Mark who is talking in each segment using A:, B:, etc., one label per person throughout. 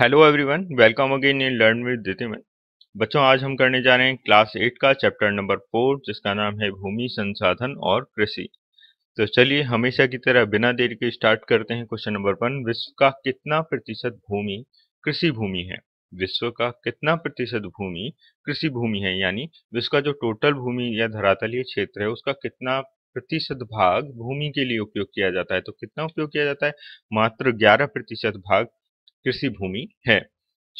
A: hello everyone welcome again in learn with Ditiman बच्चों आज हम करने जा रहे हैं क्लास एट का चैप्टर नंबर फोर जिसका नाम है भूमि संसाधन और कृषि तो चलिए हमेशा की तरह बिना देरी के स्टार्ट करते हैं क्वेश्चन नंबर वन विश्व का कितना प्रतिशत भूमि कृषि भूमि है विश्व का कितना प्रतिशत भूमि कृषि भूमि है यानी विश्व का जो टोटल भूमि या धरातलीय क्षेत्र है उसका कितना प्रतिशत भाग भूमि के लिए उपयोग किया जाता है तो कितना उपयोग किया जाता है मात्र 11 प्रतिशत भाग कृषि भूमि है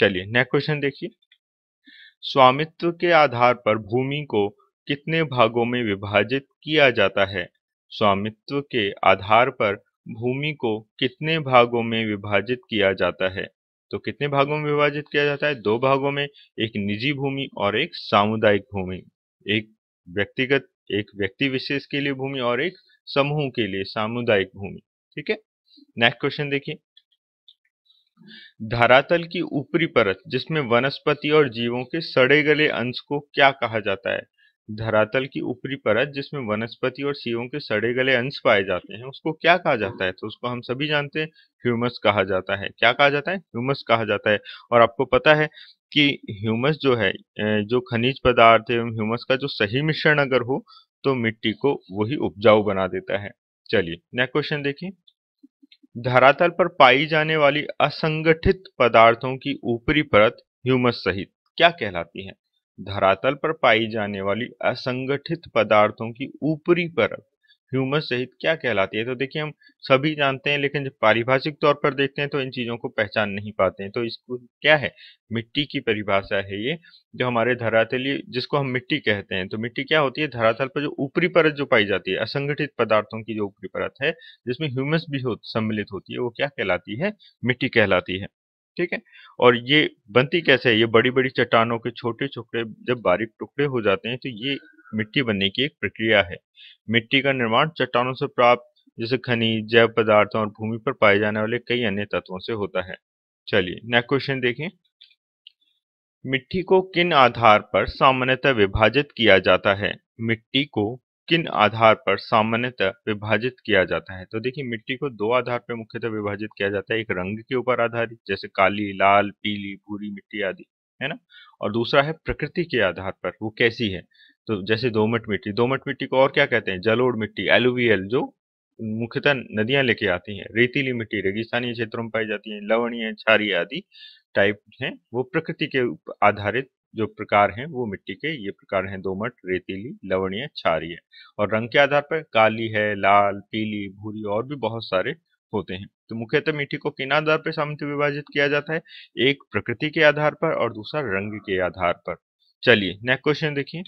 A: चलिए नेक्स्ट क्वेश्चन देखिए स्वामित्व के आधार पर भूमि को कितने भागों में विभाजित किया जाता है स्वामित्व के आधार पर भूमि को कितने भागों में विभाजित किया जाता है तो कितने भागों में विभाजित किया जाता है दो भागों में एक निजी भूमि और एक सामुदायिक भूमि एक व्यक्तिगत एक व्यक्ति विशेष के लिए भूमि और एक समूह के लिए सामुदायिक भूमि ठीक है नेक्स्ट क्वेश्चन देखिए धरातल की ऊपरी परत जिसमें वनस्पति और जीवों के सड़े गले अंश को क्या कहा जाता है धरातल की ऊपरी परत जिसमें वनस्पति और जीवों के सड़े गले अंश पाए जाते हैं उसको क्या कहा जाता है तो उसको हम सभी जानते हैं ह्यूमस कहा जाता है क्या कहा जाता है ह्यूमस कहा जाता है और आपको पता है कि ह्यूमस जो है जो खनिज पदार्थ एवं ह्यूमस का जो सही मिश्रण अगर हो तो मिट्टी को वही उपजाऊ बना देता है चलिए नेक्स्ट क्वेश्चन देखिए धरातल पर पाई जाने वाली असंगठित पदार्थों की ऊपरी परत ह्यूमस सहित क्या कहलाती है धरातल पर पाई जाने वाली असंगठित पदार्थों की ऊपरी परत ह्यूमस सहित क्या कहलाती है तो देखिए हम सभी जानते हैं लेकिन जब पारिभाषिक तौर पर देखते हैं तो इन चीज़ों को पहचान नहीं पाते हैं तो इसको क्या है मिट्टी की परिभाषा है ये जो हमारे धरातली जिसको हम मिट्टी कहते हैं तो मिट्टी क्या होती है धरातल पर जो ऊपरी परत जो पाई जाती है असंगठित पदार्थों की जो ऊपरी परत है जिसमें ह्यूमस भी हो, सम्मिलित होती है वो क्या कहलाती है मिट्टी कहलाती है ठीक है और ये बनती कैसे है ये बड़ी बड़ी चट्टानों के छोटे छोटे जब बारीक टुकड़े हो जाते हैं तो ये मिट्टी बनने की एक प्रक्रिया है मिट्टी का निर्माण चट्टानों से प्राप्त जैसे खनिज जैव पदार्थों और भूमि पर पाए जाने वाले कई अन्य तत्वों से होता है चलिए नेक्स्ट क्वेश्चन देखें मिट्टी को किन आधार पर सामान्यतः विभाजित किया जाता है मिट्टी को किन आधार पर सामान्यतः विभाजित किया जाता है तो देखिए मिट्टी को दो आधार पर मुख्यतः विभाजित किया जाता है एक रंग के ऊपर आधारित जैसे काली लाल पीली भूरी मिट्टी आदि है ना और दूसरा है प्रकृति के आधार पर वो कैसी है तो जैसे दोमट मिट्टी दोमट मिट्टी को और क्या कहते हैं जलोढ़ मिट्टी एलुवियल जो मुख्यतः नदियां लेके आती हैं रेतीली मिट्टी रेगिस्तानी क्षेत्रों में पाई जाती है लवणीय छारी आदि टाइप हैं वो प्रकृति के आधारित जो प्रकार हैं वो मिट्टी के ये प्रकार हैं दोमट रेतीली लवणीय क्षारीय और रंग के आधार पर काली है लाल पीली भूरी और भी बहुत सारे होते हैं तो मुख्यतः मिट्टी को किन आधार पर सामने विभाजित किया जाता है एक प्रकृति के आधार पर और दूसरा रंग के आधार पर चलिए नेक्स्ट क्वेश्चन देखिए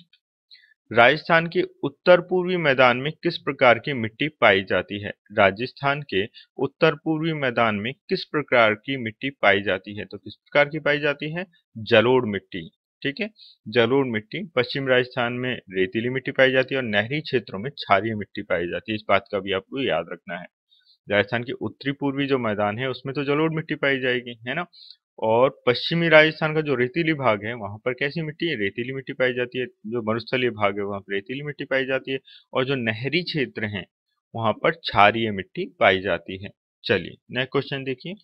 A: राजस्थान के उत्तर पूर्वी मैदान में किस प्रकार की मिट्टी पाई जाती है राजस्थान के उत्तर पूर्वी मैदान में किस प्रकार की मिट्टी पाई जाती है तो किस प्रकार की पाई जाती है जलोड़ मिट्टी ठीक है जलोड़ मिट्टी पश्चिम राजस्थान में रेतीली मिट्टी पाई जाती है और नहरी क्षेत्रों में क्षारीय मिट्टी पाई जाती है इस बात का भी आपको याद रखना है राजस्थान के उत्तरी पूर्वी जो मैदान है उसमें तो जलोड़ मिट्टी पाई जाएगी है ना और पश्चिमी राजस्थान का जो रेतीली भाग है वहां पर कैसी मिट्टी है रेतीली मिट्टी पाई जाती है जो मरुस्थलीय भाग है वहां पर रेतीली मिट्टी पाई जाती है और जो नहरी क्षेत्र है वहां पर क्षारीय मिट्टी पाई जाती है चलिए नेक्स्ट क्वेश्चन देखिए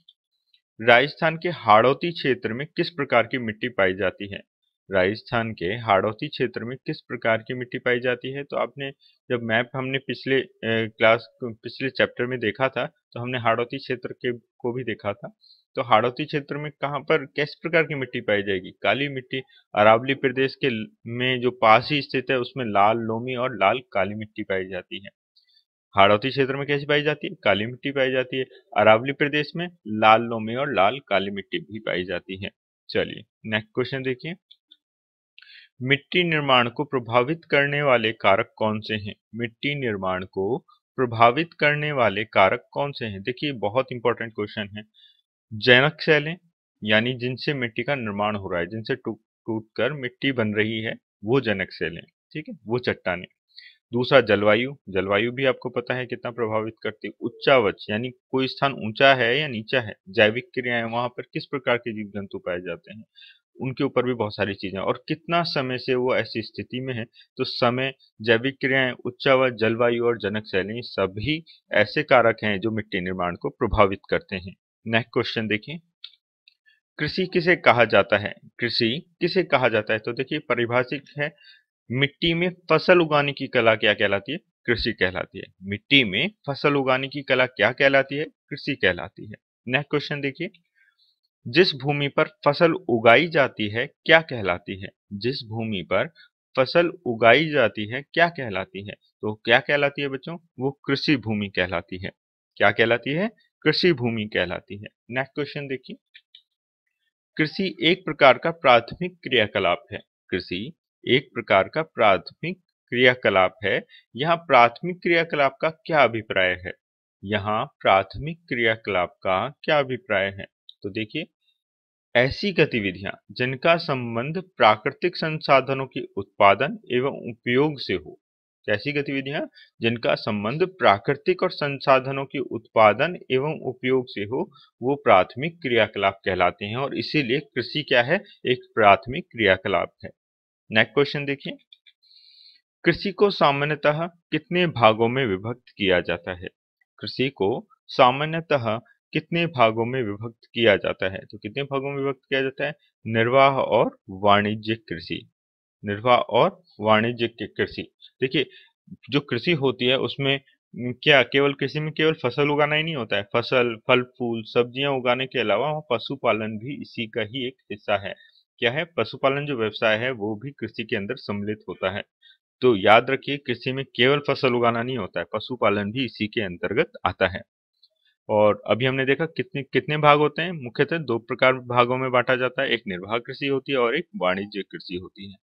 A: राजस्थान के हाड़ौती क्षेत्र में किस प्रकार की मिट्टी पाई जाती है राजस्थान के हाड़ौती क्षेत्र में किस प्रकार की मिट्टी पाई जाती है तो आपने जब मैप हमने पिछले क्लास पिछले चैप्टर में देखा था तो हमने हाड़ौती क्षेत्र के को भी देखा था तो हाड़ौती क्षेत्र में कहाँ पर किस प्रकार की मिट्टी पाई जाएगी काली मिट्टी अरावली प्रदेश के में जो पास ही स्थित है उसमें लाल लोमी और लाल काली मिट्टी पाई जाती है हाड़ौती क्षेत्र में कैसी पाई जाती है काली मिट्टी पाई जाती है अरावली प्रदेश में लाल लोमी और लाल काली मिट्टी भी पाई जाती है चलिए नेक्स्ट क्वेश्चन देखिए मिट्टी निर्माण को प्रभावित करने वाले कारक कौन से हैं मिट्टी निर्माण को प्रभावित करने वाले कारक कौन से हैं देखिए बहुत इंपॉर्टेंट क्वेश्चन है जैनक शैलें यानी जिनसे मिट्टी का निर्माण हो रहा है जिनसे टूट टूट कर मिट्टी बन रही है वो जनक शैलें ठीक है वो चट्टाने दूसरा जलवायु जलवायु भी आपको पता है कितना प्रभावित करती है उच्चावच यानी कोई स्थान ऊंचा है या नीचा है जैविक क्रियाएं वहां पर किस प्रकार के जीव जंतु पाए जाते हैं उनके ऊपर भी बहुत सारी चीजें और कितना समय से वो ऐसी स्थिति में है तो समय जैविक क्रियाएं उच्चावच जलवायु और जनक शैली सभी ऐसे कारक हैं जो मिट्टी निर्माण को प्रभावित करते हैं नेक्स्ट क्वेश्चन देखिए कृषि किसे कहा जाता है कृषि किसे कहा जाता है तो देखिए परिभाषिक है मिट्टी में फसल उगाने की कला क्या कहलाती है कृषि कहलाती है मिट्टी में फसल उगाने की कला क्या कहलाती है कृषि कहलाती है नेक्स्ट क्वेश्चन देखिए जिस भूमि पर फसल उगाई जाती है क्या कहलाती है जिस भूमि पर फसल उगाई जाती है क्या कहलाती है तो क्या कहलाती है बच्चों वो कृषि भूमि कहलाती है क्या कहलाती है कृषि भूमि कहलाती है नेक्स्ट क्वेश्चन देखिए कृषि एक प्रकार का प्राथमिक क्रियाकलाप है कृषि एक प्रकार का प्राथमिक क्रियाकलाप है यहाँ प्राथमिक क्रियाकलाप का क्या अभिप्राय है यहाँ प्राथमिक क्रियाकलाप का क्या अभिप्राय है तो देखिए ऐसी गतिविधियां जिनका संबंध प्राकृतिक संसाधनों के उत्पादन एवं उपयोग से हो कैसी गतिविधियां जिनका संबंध प्राकृतिक और संसाधनों के उत्पादन एवं उपयोग से हो वो प्राथमिक क्रियाकलाप कहलाते हैं और इसीलिए कृषि क्या है एक प्राथमिक क्रियाकलाप है नेक्स्ट क्वेश्चन देखिए कृषि को सामान्यतः कितने भागों में विभक्त किया जाता है कृषि को सामान्यतः कितने भागों में विभक्त किया जाता है तो कितने भागों में विभक्त किया जाता है निर्वाह और वाणिज्यिक कृषि निर्वाह और वाणिज्यिक कृषि देखिए जो कृषि होती है उसमें क्या केवल कृषि में केवल फसल उगाना ही नहीं होता है फसल फल फूल सब्जियां उगाने के अलावा पशुपालन भी इसी का ही एक हिस्सा है क्या है पशुपालन जो व्यवसाय है वो भी कृषि के अंदर सम्मिलित होता है तो याद रखिए कृषि में केवल फसल उगाना नहीं होता है पशुपालन भी इसी के अंतर्गत आता है और अभी हमने देखा कितने कितने भाग होते हैं मुख्यतः दो प्रकार भागों में बांटा जाता है एक निर्वाह कृषि होती है और एक वाणिज्य कृषि होती है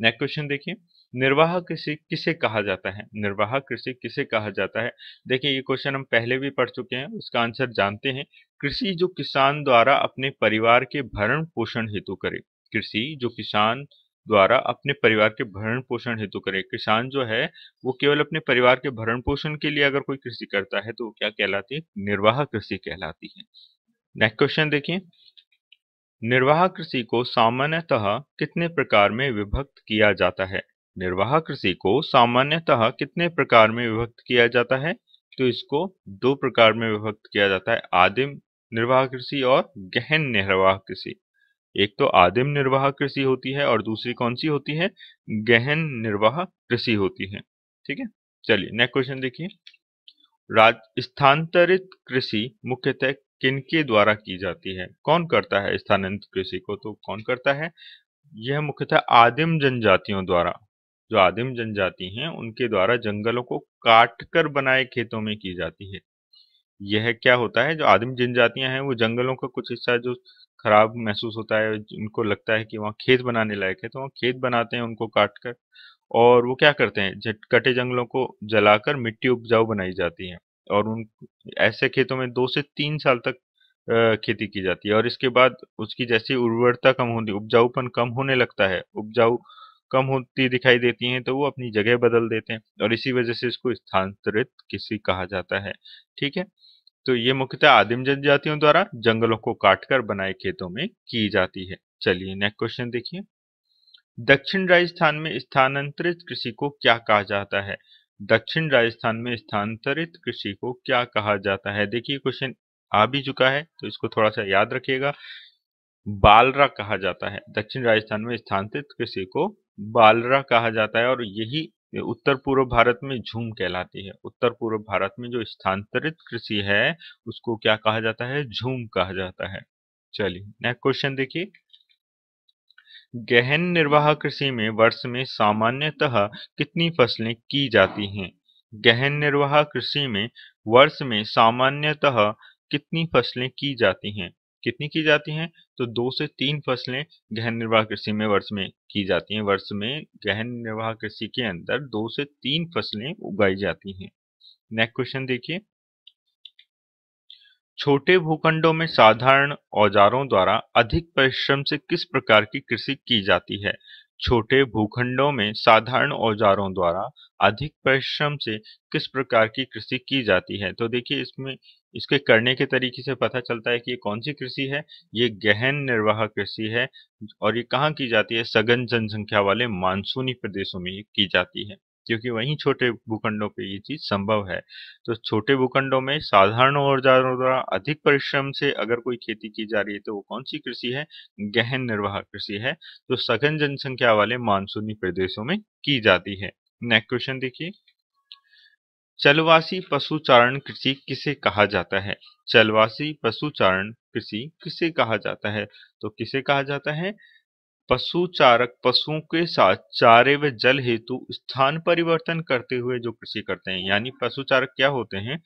A: नेक्स्ट क्वेश्चन देखिए निर्वाह कृषि किसे कहा जाता है निर्वाह कृषि किसे कहा जाता है देखिए ये क्वेश्चन हम पहले भी पढ़ चुके हैं उसका आंसर जानते हैं कृषि जो किसान द्वारा अपने परिवार के भरण पोषण हेतु करे कृषि जो किसान द्वारा अपने परिवार के भरण पोषण हेतु करे किसान जो है वो केवल अपने परिवार के भरण पोषण के लिए अगर कोई कृषि करता है तो वो क्या कहलाती है निर्वाह कृषि कहलाती है नेक्स्ट क्वेश्चन देखिए निर्वाह कृषि को सामान्यतः कितने प्रकार में विभक्त किया जाता है निर्वाह कृषि को सामान्यतः कितने प्रकार में विभक्त किया जाता है तो इसको दो प्रकार में विभक्त किया जाता है आदिम निर्वाह कृषि और गहन निर्वाह कृषि एक तो आदिम निर्वाह कृषि होती है और दूसरी कौन सी होती है गहन निर्वाह कृषि होती है ठीक है चलिए नेक्स्ट क्वेश्चन देखिए राज स्थानांतरित कृषि मुख्यतः किनके द्वारा की जाती है कौन करता है स्थानांतरित कृषि को तो कौन करता है यह मुख्यतः आदिम जनजातियों द्वारा जो आदिम जनजाति हैं उनके द्वारा जंगलों को काटकर बनाए खेतों में की जाती है यह क्या होता है जो आदिम जनजातियां हैं वो जंगलों का कुछ हिस्सा जो खराब महसूस होता है उनको लगता है कि वहाँ खेत बनाने लायक है तो वहाँ खेत बनाते हैं उनको काट कर और वो क्या करते हैं जट कटे जंगलों को जलाकर मिट्टी उपजाऊ बनाई जाती है और उन ऐसे खेतों में दो से तीन साल तक खेती की जाती है और इसके बाद उसकी जैसी उर्वरता कम होती उपजाऊपन कम होने लगता है उपजाऊ कम होती दिखाई देती है तो वो अपनी जगह बदल देते हैं और इसी वजह से इसको स्थानांतरित किसी कहा जाता है ठीक है तो ये मुख्यतः आदिम जनजातियों द्वारा जंगलों को काटकर बनाए खेतों में की जाती है चलिए नेक्स्ट क्वेश्चन देखिए दक्षिण राजस्थान में स्थानांतरित कृषि को क्या कहा जाता है दक्षिण राजस्थान में स्थानांतरित कृषि को क्या कहा जाता है देखिए क्वेश्चन आ भी चुका है तो इसको थोड़ा सा याद रखिएगा बालरा कहा जाता है दक्षिण राजस्थान में स्थानांतरित कृषि को बालरा कहा जाता है और यही ये उत्तर पूर्व भारत में झूम कहलाती है उत्तर पूर्व भारत में जो स्थानांतरित कृषि है उसको क्या कहा जाता है झूम कहा जाता है चलिए नेक्स्ट क्वेश्चन देखिए गहन निर्वाह कृषि में वर्ष में सामान्यतः कितनी फसलें की जाती हैं गहन निर्वाह कृषि में वर्ष में सामान्यतः कितनी फसलें की जाती हैं कितनी की जाती हैं तो दो से तीन फसलें गहन निर्वाह कृषि में वर्ष में की जाती हैं वर्ष में गहन निर्वाह कृषि के अंदर दो से तीन फसलें उगाई जाती हैं नेक्स्ट क्वेश्चन देखिए छोटे भूखंडों में साधारण औजारों द्वारा अधिक परिश्रम से किस प्रकार की कृषि की जाती है छोटे भूखंडों में साधारण औजारों द्वारा अधिक परिश्रम से किस प्रकार की कृषि की जाती है तो देखिए इसमें इसके करने के तरीके से पता चलता है कि ये कौन सी कृषि है ये गहन निर्वाह कृषि है और ये कहाँ की जाती है सघन जनसंख्या वाले मानसूनी प्रदेशों में की जाती है क्योंकि वहीं छोटे भूखंडों पे ये चीज संभव है तो छोटे भूखंडों में साधारण औजारों द्वारा अधिक परिश्रम से अगर कोई खेती की जा रही है तो वो कौन सी कृषि है गहन निर्वाह कृषि है जो तो सघन जनसंख्या वाले मानसूनी प्रदेशों में की जाती है नेक्स्ट क्वेश्चन देखिए चलवासी पशुचारण कृषि किसे कहा जाता है चलवासी पशुचारण कृषि किसे कहा जाता है तो किसे कहा जाता है पशु चारक पशुओं के साथ चारे व जल हेतु स्थान परिवर्तन करते हुए जो कृषि करते हैं यानी पशु चारक क्या होते हैं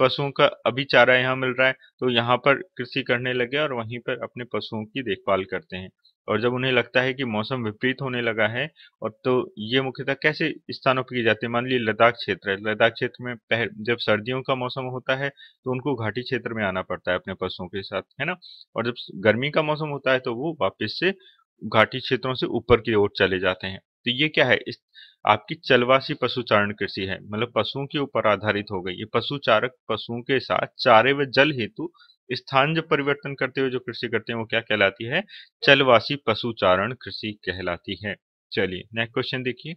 A: पशुओं का अभी चारा यहाँ मिल रहा है तो यहाँ पर कृषि करने लगे और वहीं पर अपने पशुओं की देखभाल करते हैं और जब उन्हें लगता है कि मौसम विपरीत होने लगा है और तो ये मुख्यतः कैसे स्थानों पर की जाती है मान ली लद्दाख क्षेत्र है लद्दाख क्षेत्र में जब सर्दियों का मौसम होता है तो उनको घाटी क्षेत्र में आना पड़ता है अपने पशुओं के साथ है ना और जब गर्मी का मौसम होता है तो वो वापस से घाटी क्षेत्रों से ऊपर की ओर चले जाते हैं तो ये क्या है इस आपकी चलवासी पशुचारण कृषि है मतलब पशुओं के ऊपर आधारित हो गई ये पशुचारक पशुओं के साथ चारे व जल हेतु स्थान जब परिवर्तन करते हुए जो कृषि करते हैं वो क्या कहलाती है चलवासी पशुचारण कृषि कहलाती है चलिए नेक्स्ट क्वेश्चन देखिए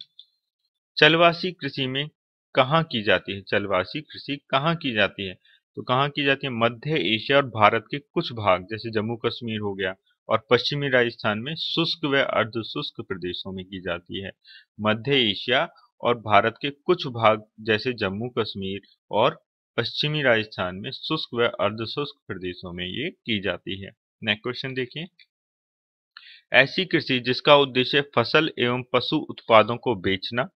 A: चलवासी कृषि में कहाँ की जाती है चलवासी कृषि कहाँ की जाती है तो कहाँ की जाती है मध्य एशिया और भारत के कुछ भाग जैसे जम्मू कश्मीर हो गया और पश्चिमी राजस्थान में शुष्क व अर्ध शुष्क प्रदेशों में की जाती है मध्य एशिया और भारत के कुछ भाग जैसे जम्मू कश्मीर और पश्चिमी राजस्थान में शुष्क व अर्ध शुष्क प्रदेशों में ये की जाती है नेक्स्ट क्वेश्चन देखिए ऐसी कृषि जिसका उद्देश्य फसल एवं पशु उत्पादों को बेचना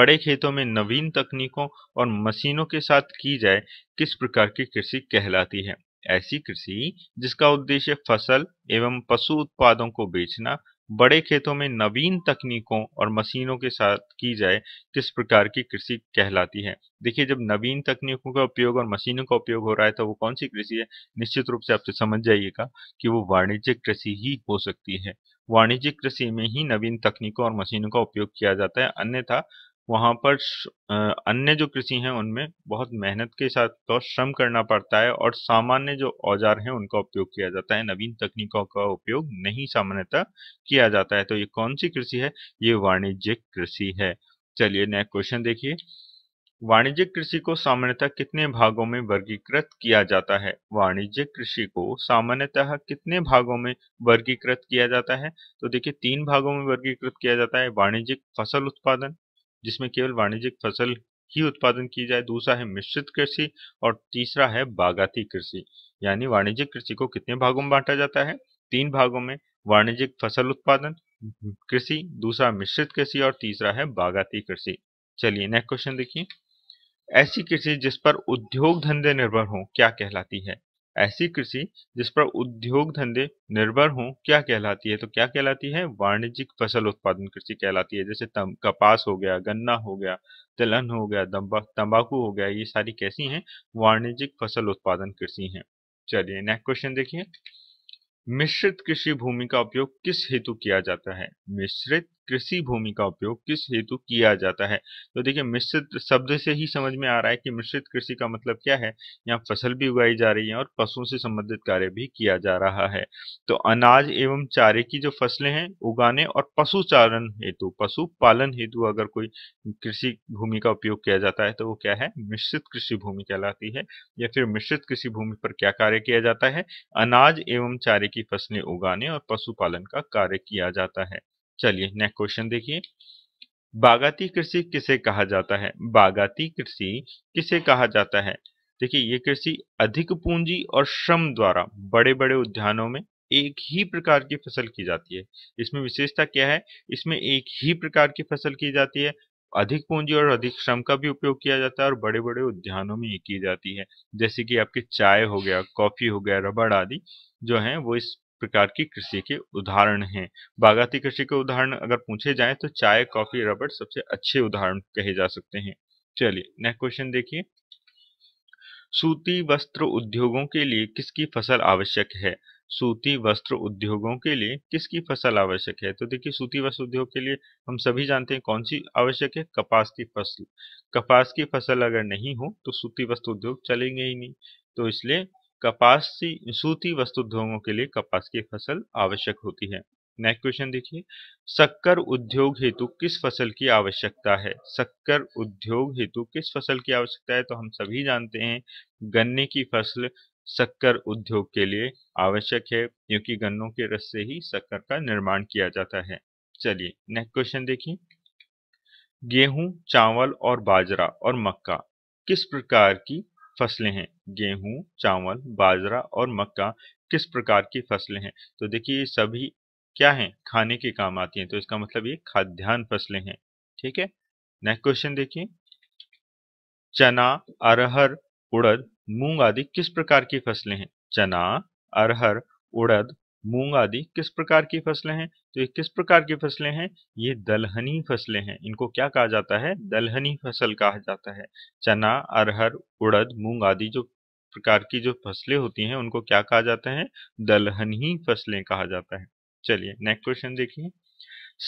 A: बड़े खेतों में नवीन तकनीकों और मशीनों के साथ की जाए किस प्रकार की कृषि कहलाती है ऐसी कृषि जिसका उद्देश्य फसल एवं पशु उत्पादों को बेचना बड़े खेतों में नवीन तकनीकों और मशीनों के साथ की जाए किस प्रकार की कृषि कहलाती है देखिए जब नवीन तकनीकों का उपयोग और मशीनों का उपयोग हो रहा है तो वो कौन सी कृषि है निश्चित रूप से आपसे तो समझ जाइएगा कि वो वाणिज्यिक कृषि ही हो सकती है वाणिज्यिक कृषि में ही नवीन तकनीकों और मशीनों का उपयोग किया जाता है अन्यथा वहाँ पर अन्य जो कृषि हैं उनमें बहुत मेहनत के साथ तो श्रम करना पड़ता है और सामान्य जो औजार हैं उनका उपयोग किया जाता है नवीन तकनीकों का उपयोग नहीं सामान्यतः किया जाता है तो ये कौन सी कृषि है ये वाणिज्यिक कृषि है चलिए नेक्स्ट क्वेश्चन देखिए वाणिज्यिक कृषि को सामान्यतः कितने भागों में वर्गीकृत किया जाता है वाणिज्यिक कृषि को सामान्यतः कितने भागों में वर्गीकृत किया जाता है तो देखिए तीन भागों में वर्गीकृत किया जाता है वाणिज्यिक फसल उत्पादन जिसमें केवल वाणिज्यिक फसल ही उत्पादन की जाए दूसरा है मिश्रित कृषि और तीसरा है बागाती कृषि यानी वाणिज्यिक कृषि को कितने भागों में बांटा जाता है तीन भागों में वाणिज्यिक फसल उत्पादन कृषि दूसरा मिश्रित कृषि और तीसरा है बागाती कृषि चलिए नेक्स्ट क्वेश्चन देखिए ऐसी कृषि जिस पर उद्योग धंधे निर्भर हो क्या कहलाती है ऐसी कृषि जिस पर उद्योग धंधे निर्भर हों क्या कहलाती है तो क्या कहलाती है वाणिज्यिक फसल उत्पादन कृषि कहलाती है जैसे तम, कपास हो गया गन्ना हो गया तिलहन हो गया तंबाकू हो गया ये सारी कैसी हैं वाणिज्यिक फसल उत्पादन कृषि हैं चलिए नेक्स्ट क्वेश्चन देखिए मिश्रित कृषि भूमि का उपयोग किस हेतु किया जाता है मिश्रित कृषि भूमि का उपयोग किस हेतु किया जाता है तो देखिए मिश्रित शब्द से ही समझ में आ रहा है कि मिश्रित कृषि का मतलब क्या है यहाँ फसल भी उगाई जा रही है और पशुओं से संबंधित कार्य भी किया जा रहा है तो अनाज एवं चारे की जो फसलें हैं उगाने और पशुचारण हेतु पशु पालन हेतु अगर कोई कृषि भूमि का उपयोग किया जाता है तो वो क्या है मिश्रित कृषि भूमि कहलाती है या फिर मिश्रित कृषि भूमि पर क्या कार्य किया जाता है अनाज एवं चारे की फसलें उगाने और पशुपालन का कार्य किया जाता है चलिए नेक्स्ट क्वेश्चन देखिए बागाती कृषि किसे कहा जाता है बागाती कृषि किसे कहा जाता है देखिए ये कृषि अधिक पूंजी और श्रम द्वारा बड़े बड़े उद्यानों में एक ही प्रकार की फसल की जाती है इसमें विशेषता क्या है इसमें एक ही प्रकार की फसल की जाती है अधिक पूंजी और अधिक श्रम का भी उपयोग किया जाता है और बड़े बड़े उद्यानों में ये की जाती है जैसे कि आपकी चाय हो गया कॉफी हो गया रबड़ आदि जो है वो इस प्रकार की कृषि के उदाहरण हैं बागाती कृषि के उदाहरण अगर पूछे जाए तो चाय कॉफी रबड़ सबसे अच्छे उदाहरण कहे जा सकते हैं चलिए नेक्स्ट क्वेश्चन देखिए सूती वस्त्र उद्योगों के लिए किसकी फसल आवश्यक है सूती वस्त्र उद्योगों के लिए किसकी फसल आवश्यक है तो देखिए सूती वस्त्र उद्योग के लिए हम सभी जानते हैं कौन सी आवश्यक है कपास की फसल कपास की फसल अगर नहीं हो तो सूती वस्त्र उद्योग चलेंगे ही नहीं तो इसलिए सी सूती वस्तु उद्योगों के लिए कपास की फसल आवश्यक होती है नेक्स्ट क्वेश्चन देखिए शक्कर उद्योग हेतु किस फसल की आवश्यकता है शक्कर उद्योग हेतु किस फसल की आवश्यकता है तो हम सभी जानते हैं गन्ने की फसल शक्कर उद्योग के लिए आवश्यक है क्योंकि गन्नों के रस से ही शक्कर का निर्माण किया जाता है चलिए नेक्स्ट क्वेश्चन देखिए गेहूं चावल और बाजरा और मक्का किस प्रकार की फसलें हैं गेहूं चावल बाजरा और मक्का किस प्रकार की फसलें हैं तो देखिए ये सभी क्या हैं खाने के काम आती हैं तो इसका मतलब ये खाद्यान्न फसलें हैं ठीक है नेक्स्ट क्वेश्चन देखिए चना अरहर उड़द मूंग आदि किस प्रकार की फसलें हैं चना अरहर उड़द मूंग आदि किस प्रकार की फसलें हैं तो ये किस प्रकार की फसलें हैं ये दलहनी फसलें हैं इनको क्या कहा जाता है दलहनी फसल कहा जाता है चना अरहर उड़द मूंग आदि जो प्रकार की जो फसलें होती हैं उनको क्या कहा जाता है दलहनी फसलें कहा जाता है चलिए नेक्स्ट क्वेश्चन देखिए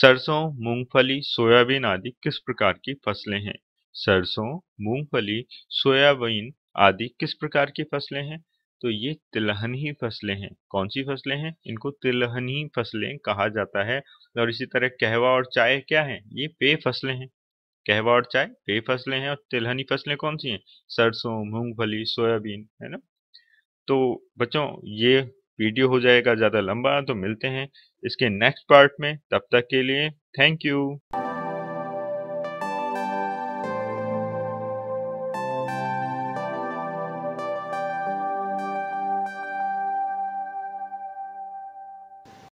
A: सरसों मूंगफली सोयाबीन आदि किस प्रकार की फसलें हैं सरसों मूंगफली सोयाबीन आदि किस प्रकार की फसलें हैं तो ये तिलहनी फसलें हैं कौन सी फसलें हैं इनको तिलहनी फसलें कहा जाता है और इसी तरह कहवा और चाय क्या है ये पे फसलें हैं कहवा और चाय पे फसलें हैं और तिलहनी फसलें कौन सी हैं सरसों मूंगफली सोयाबीन है ना तो बच्चों ये वीडियो हो जाएगा ज़्यादा लंबा तो मिलते हैं इसके नेक्स्ट पार्ट में तब तक के लिए थैंक यू